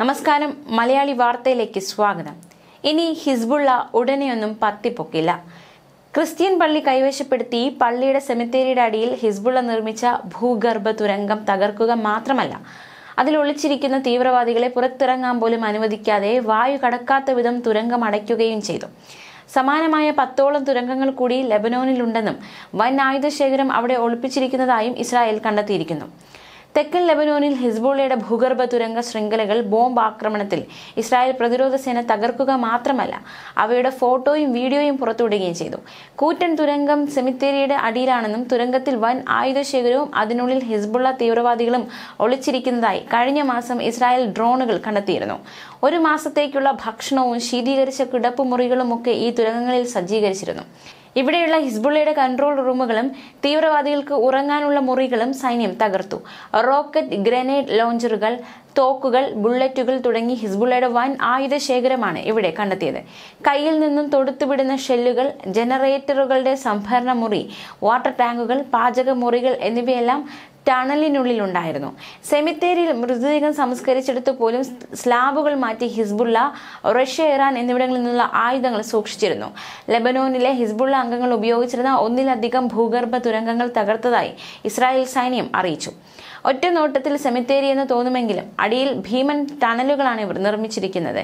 നമസ്കാരം മലയാളി വാർത്തയിലേക്ക് സ്വാഗതം ഇനി ഹിസ്ബുള്ള ഉടനെയൊന്നും പത്തിപ്പൊക്കില്ല ക്രിസ്ത്യൻ പള്ളി കൈവശപ്പെടുത്തി പള്ളിയുടെ സെമിത്തേരിയുടെ അടിയിൽ ഹിസ്ബുള്ള നിർമ്മിച്ച ഭൂഗർഭ തുരങ്കം തകർക്കുക മാത്രമല്ല അതിൽ ഒളിച്ചിരിക്കുന്ന തീവ്രവാദികളെ പുറത്തിറങ്ങാൻ പോലും അനുവദിക്കാതെ വായു കടക്കാത്ത വിധം തുരങ്കം അടയ്ക്കുകയും ചെയ്തു സമാനമായ പത്തോളം തുരങ്കങ്ങൾ കൂടി ലെബനോനിലുണ്ടെന്നും വൻ ആയുധശേഖരം അവിടെ ഒളിപ്പിച്ചിരിക്കുന്നതായും ഇസ്രായേൽ കണ്ടെത്തിയിരിക്കുന്നു തെക്കൻ ലെബനോനിൽ ഹിസ്ബോളയുടെ ഭൂഗർഭ തുരങ്ക ശൃംഖലകൾ ബോംബ് ആക്രമണത്തിൽ ഇസ്രായേൽ പ്രതിരോധ സേന തകർക്കുക മാത്രമല്ല അവയുടെ ഫോട്ടോയും വീഡിയോയും പുറത്തുവിടുകയും ചെയ്തു കൂറ്റൻ തുരങ്കം സെമിത്തേരിയുടെ അടിയിലാണെന്നും തുരങ്കത്തിൽ വൻ ആയുധശേഖരവും അതിനുള്ളിൽ ഹിസ്ബുള്ള തീവ്രവാദികളും ഒളിച്ചിരിക്കുന്നതായി കഴിഞ്ഞ മാസം ഇസ്രായേൽ ഡ്രോണുകൾ കണ്ടെത്തിയിരുന്നു ഒരു മാസത്തേക്കുള്ള ഭക്ഷണവും ശീതീകരിച്ച കിടപ്പ് മുറികളുമൊക്കെ ഈ തുരങ്കങ്ങളിൽ സജ്ജീകരിച്ചിരുന്നു ഇവിടെയുള്ള ഹിസ്ബുള്ളയുടെ കൺട്രോൾ റൂമുകളും തീവ്രവാദികൾക്ക് ഉറങ്ങാനുള്ള മുറികളും സൈന്യം തകർത്തു റോക്കറ്റ് ഗ്രനേഡ് ലോഞ്ചറുകൾ തോക്കുകൾ ബുള്ളറ്റുകൾ തുടങ്ങി ഹിസ്ബുള്ളയുടെ വൻ ആയുധ ശേഖരമാണ് ഇവിടെ കണ്ടെത്തിയത് കയ്യിൽ നിന്നും തൊടുത്തുവിടുന്ന ഷെല്ലുകൾ ജനറേറ്ററുകളുടെ സംഭരണ മുറി വാട്ടർ ടാങ്കുകൾ മുറികൾ എന്നിവയെല്ലാം ടണലിനുള്ളിലുണ്ടായിരുന്നു സെമിത്തേരിയിൽ മൃതദേഹം സംസ്കരിച്ചെടുത്ത് പോലും സ്ലാബുകൾ മാറ്റി ഹിസ്ബുള്ള റഷ്യ ഇറാൻ എന്നിവിടങ്ങളിൽ നിന്നുള്ള ആയുധങ്ങൾ സൂക്ഷിച്ചിരുന്നു ലെബനോനിലെ ഹിസ്ബുള്ള അംഗങ്ങൾ ഉപയോഗിച്ചിരുന്ന ഒന്നിലധികം ഭൂഗർഭ തുരങ്കങ്ങൾ തകർത്തതായി ഇസ്രായേൽ സൈന്യം അറിയിച്ചു ഒറ്റ നോട്ടത്തിൽ സെമിത്തേരി എന്ന് തോന്നുമെങ്കിലും അടിയിൽ ഭീമൻ ടണലുകളാണ് ഇവർ നിർമ്മിച്ചിരിക്കുന്നത്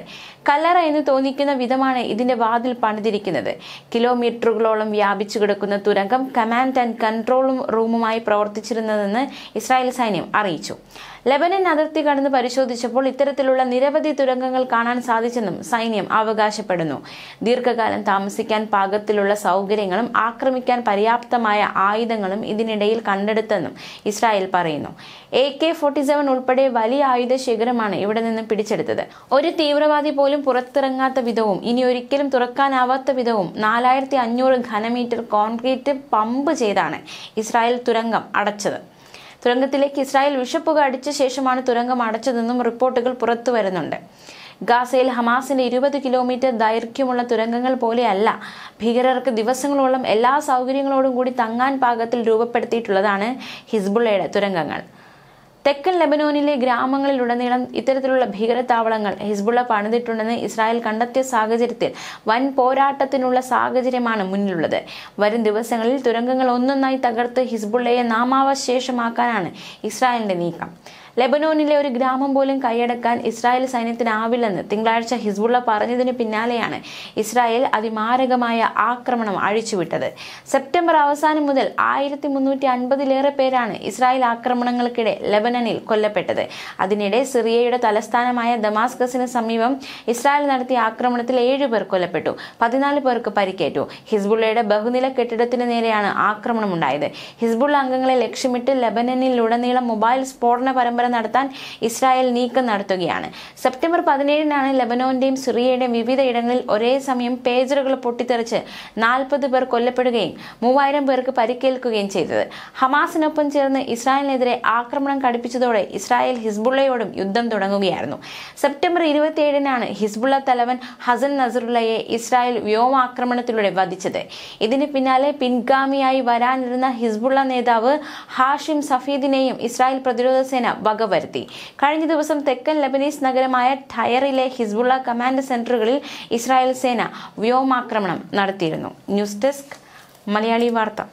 കല്ലറ എന്ന് തോന്നിക്കുന്ന വിധമാണ് ഇതിന്റെ വാതിൽ പണിതിരിക്കുന്നത് കിലോമീറ്ററുകളോളം വ്യാപിച്ചു കിടക്കുന്ന തുരങ്കം കമാൻഡ് ആൻഡ് കൺട്രോളും റൂമുമായി പ്രവർത്തിച്ചിരുന്നതെന്ന് ഇസ്രായേൽ സൈന്യം അറിയിച്ചു ലെബനൻ അതിർത്തി കടന്ന് പരിശോധിച്ചപ്പോൾ ഇത്തരത്തിലുള്ള നിരവധി തുരങ്കങ്ങൾ കാണാൻ സാധിച്ചെന്നും സൈന്യം അവകാശപ്പെടുന്നു ദീർഘകാലം താമസിക്കാൻ പാകത്തിലുള്ള സൗകര്യങ്ങളും ആക്രമിക്കാൻ പര്യാപ്തമായ ആയുധങ്ങളും ഇതിനിടയിൽ കണ്ടെടുത്തെന്നും ഇസ്രായേൽ പറയുന്നു എ കെ ഫോർട്ടി സെവൻ ഉൾപ്പെടെ വലിയ ആയുധ ശേഖരമാണ് ഇവിടെ നിന്ന് പിടിച്ചെടുത്തത് ഒരു തീവ്രവാദി പോലും പുറത്തിറങ്ങാത്ത വിധവും ഇനി ഒരിക്കലും തുറക്കാനാവാത്ത വിധവും നാലായിരത്തി അഞ്ഞൂറ് ഘനമീറ്റർ കോൺക്രീറ്റ് പമ്പ് ചെയ്താണ് ഇസ്രായേൽ തുരങ്കം അടച്ചത് തുരങ്കത്തിലേക്ക് ഇസ്രായേൽ വിഷപ്പുക അടിച്ച ശേഷമാണ് തുരങ്കം അടച്ചതെന്നും റിപ്പോർട്ടുകൾ പുറത്തു വരുന്നുണ്ട് ഗാസയിൽ ഹമാസിന്റെ ഇരുപത് കിലോമീറ്റർ ദൈർഘ്യമുള്ള തുരങ്കങ്ങൾ പോലെയല്ല ഭീകരർക്ക് ദിവസങ്ങളോളം എല്ലാ സൗകര്യങ്ങളോടും കൂടി തങ്ങാൻ പാകത്തിൽ രൂപപ്പെടുത്തിയിട്ടുള്ളതാണ് ഹിസ്ബുള്ളയുടെ തുരങ്കങ്ങൾ തെക്കൻ ലെബനോനിലെ ഗ്രാമങ്ങളിലുടനീളം ഇത്തരത്തിലുള്ള ഭീകരതാവളങ്ങൾ ഹിസ്ബുള്ള പണിതിട്ടുണ്ടെന്ന് ഇസ്രായേൽ കണ്ടെത്തിയ സാഹചര്യത്തിൽ വൻ പോരാട്ടത്തിനുള്ള സാഹചര്യമാണ് മുന്നിലുള്ളത് വരും ദിവസങ്ങളിൽ തുരങ്കങ്ങൾ ഒന്നൊന്നായി തകർത്ത് ഹിസ്ബുള്ളയെ നാമാവശേഷമാക്കാനാണ് ഇസ്രായേലിന്റെ നീക്കം ലെബനോനിലെ ഒരു ഗ്രാമം പോലും കൈയടക്കാൻ ഇസ്രായേൽ സൈന്യത്തിനാവില്ലെന്ന് തിങ്കളാഴ്ച ഹിസ്ബുള്ള പറഞ്ഞതിന് പിന്നാലെയാണ് ഇസ്രായേൽ അതിമാരകമായ ആക്രമണം അഴിച്ചുവിട്ടത് സെപ്റ്റംബർ അവസാനം മുതൽ ആയിരത്തി മുന്നൂറ്റി അൻപതിലേറെ പേരാണ് ഇസ്രായേൽ ആക്രമണങ്ങൾക്കിടെ ലെബനനിൽ കൊല്ലപ്പെട്ടത് അതിനിടെ സിറിയയുടെ തലസ്ഥാനമായ ദമാസ്കസിന് സമീപം ഇസ്രായേൽ നടത്തിയ ആക്രമണത്തിൽ ഏഴുപേർ പേർ കൊല്ലപ്പെട്ടു പതിനാല് പേർക്ക് പരിക്കേറ്റു ഹിസ്ബുള്ളയുടെ ബഹുനില കെട്ടിടത്തിന് നേരെയാണ് ആക്രമണം ഉണ്ടായത് ഹിസ്ബുള്ള അംഗങ്ങളെ ലക്ഷ്യമിട്ട് ലെബനനിലുടനീളം മൊബൈൽ സ്ഫോടന പരമ്പര വ്യാപാരം നടത്താൻ ഇസ്രായേൽ നീക്കം നടത്തുകയാണ് സെപ്റ്റംബർ പതിനേഴിനാണ് ലബനോന്റെയും സിറിയയുടെയും വിവിധ ഇടങ്ങളിൽ ഒരേ സമയം പേജറുകൾ പൊട്ടിത്തെറിച്ച് നാൽപ്പത് പേർ കൊല്ലപ്പെടുകയും മൂവായിരം പേർക്ക് പരിക്കേൽക്കുകയും ചെയ്തത് ഹമാസിനൊപ്പം ചേർന്ന് ഇസ്രായേലിനെതിരെ ആക്രമണം കടുപ്പിച്ചതോടെ ഇസ്രായേൽ ഹിസ്ബുള്ളയോടും യുദ്ധം തുടങ്ങുകയായിരുന്നു സെപ്റ്റംബർ ഇരുപത്തിയേഴിനാണ് ഹിസ്ബുള്ള തലവൻ ഹസൻ നസറുള്ളയെ ഇസ്രായേൽ വ്യോമാക്രമണത്തിലൂടെ വധിച്ചത് ഇതിന് പിന്നാലെ പിൻഗാമിയായി വരാനിരുന്ന ഹിസ്ബുള്ള നേതാവ് ഹാഷിം സഫീദിനെയും ഇസ്രായേൽ പ്രതിരോധ സേന വക വരുത്തി കഴിഞ്ഞ ദിവസം തെക്കൻ ലബനീസ് നഗരമായ ടയറിലെ ഹിസ്ബുള്ള കമാൻഡ് സെന്ററുകളിൽ ഇസ്രായേൽ സേന വ്യോമാക്രമണം നടത്തിയിരുന്നു ന്യൂസ് ഡെസ്ക് മലയാളി വാർത്ത